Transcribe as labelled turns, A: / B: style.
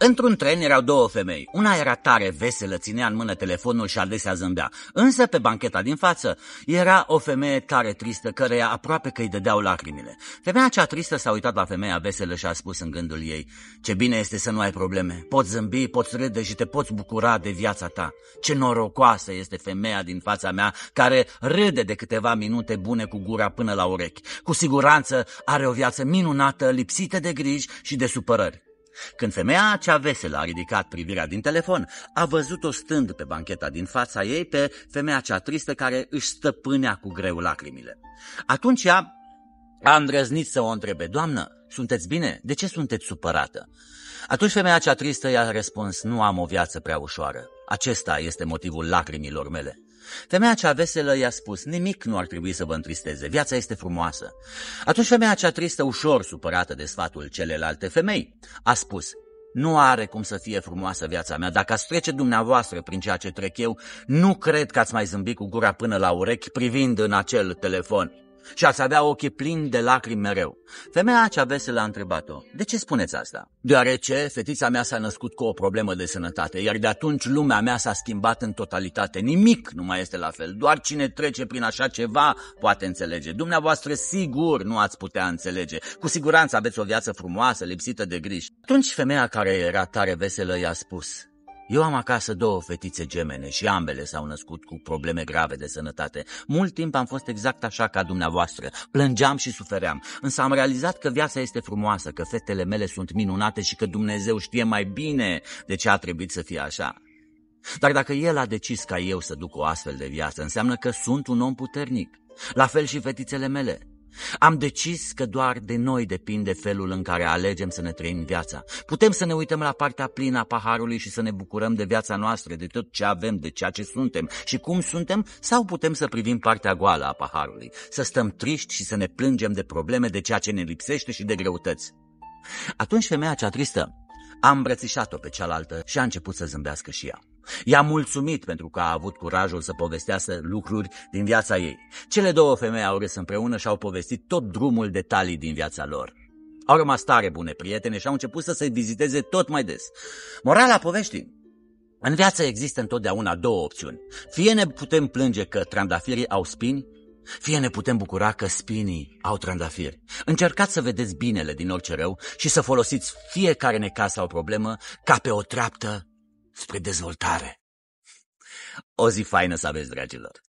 A: Într-un tren erau două femei. Una era tare veselă, ținea în mână telefonul și adesea zâmbea. Însă, pe bancheta din față, era o femeie tare tristă, căreia aproape că îi dădeau lacrimile. Femeia cea tristă s-a uitat la femeia veselă și a spus în gândul ei, Ce bine este să nu ai probleme. Poți zâmbi, poți râde și te poți bucura de viața ta. Ce norocoasă este femeia din fața mea, care râde de câteva minute bune cu gura până la urechi. Cu siguranță are o viață minunată, lipsită de griji și de supărări. Când femeia cea veselă a ridicat privirea din telefon, a văzut-o stând pe bancheta din fața ei pe femeia cea tristă care își stăpânea cu greu lacrimile. Atunci ea a îndrăznit să o întrebe, Doamnă, sunteți bine? De ce sunteți supărată? Atunci femeia cea tristă i-a răspuns, nu am o viață prea ușoară. Acesta este motivul lacrimilor mele. Femeia cea veselă i-a spus, nimic nu ar trebui să vă întristeze, viața este frumoasă. Atunci femeia cea tristă, ușor supărată de sfatul celelalte femei, a spus, nu are cum să fie frumoasă viața mea. Dacă ați trece dumneavoastră prin ceea ce trec eu, nu cred că ați mai zâmbi cu gura până la urechi privind în acel telefon și ați avea ochii plini de lacrimi mereu. Femeia cea veselă a întrebat-o, de ce spuneți asta? Deoarece fetița mea s-a născut cu o problemă de sănătate, iar de atunci lumea mea s-a schimbat în totalitate. Nimic nu mai este la fel, doar cine trece prin așa ceva poate înțelege. Dumneavoastră sigur nu ați putea înțelege. Cu siguranță aveți o viață frumoasă, lipsită de griji. Atunci femeia care era tare veselă i-a spus, eu am acasă două fetițe gemene și ambele s-au născut cu probleme grave de sănătate. Mult timp am fost exact așa ca dumneavoastră. Plângeam și sufeream, însă am realizat că viața este frumoasă, că fetele mele sunt minunate și că Dumnezeu știe mai bine de ce a trebuit să fie așa. Dar dacă El a decis ca eu să duc o astfel de viață, înseamnă că sunt un om puternic. La fel și fetițele mele. Am decis că doar de noi depinde felul în care alegem să ne trăim viața. Putem să ne uităm la partea plină a paharului și să ne bucurăm de viața noastră, de tot ce avem, de ceea ce suntem și cum suntem, sau putem să privim partea goală a paharului, să stăm triști și să ne plângem de probleme, de ceea ce ne lipsește și de greutăți. Atunci femeia cea tristă a îmbrățișat-o pe cealaltă și a început să zâmbească și ea. I-a mulțumit pentru că a avut curajul să povestească lucruri din viața ei. Cele două femei au râs împreună și au povestit tot drumul detalii din viața lor. Au rămas tare bune prietene și au început să se viziteze tot mai des. Morala poveștii în viață există întotdeauna două opțiuni. Fie ne putem plânge că trandafirii au spini, fie ne putem bucura că spinii au trandafiri. Încercați să vedeți binele din orice rău și să folosiți fiecare necas sau problemă ca pe o treaptă spre dezvoltare. O zi faină să aveți, dragilor!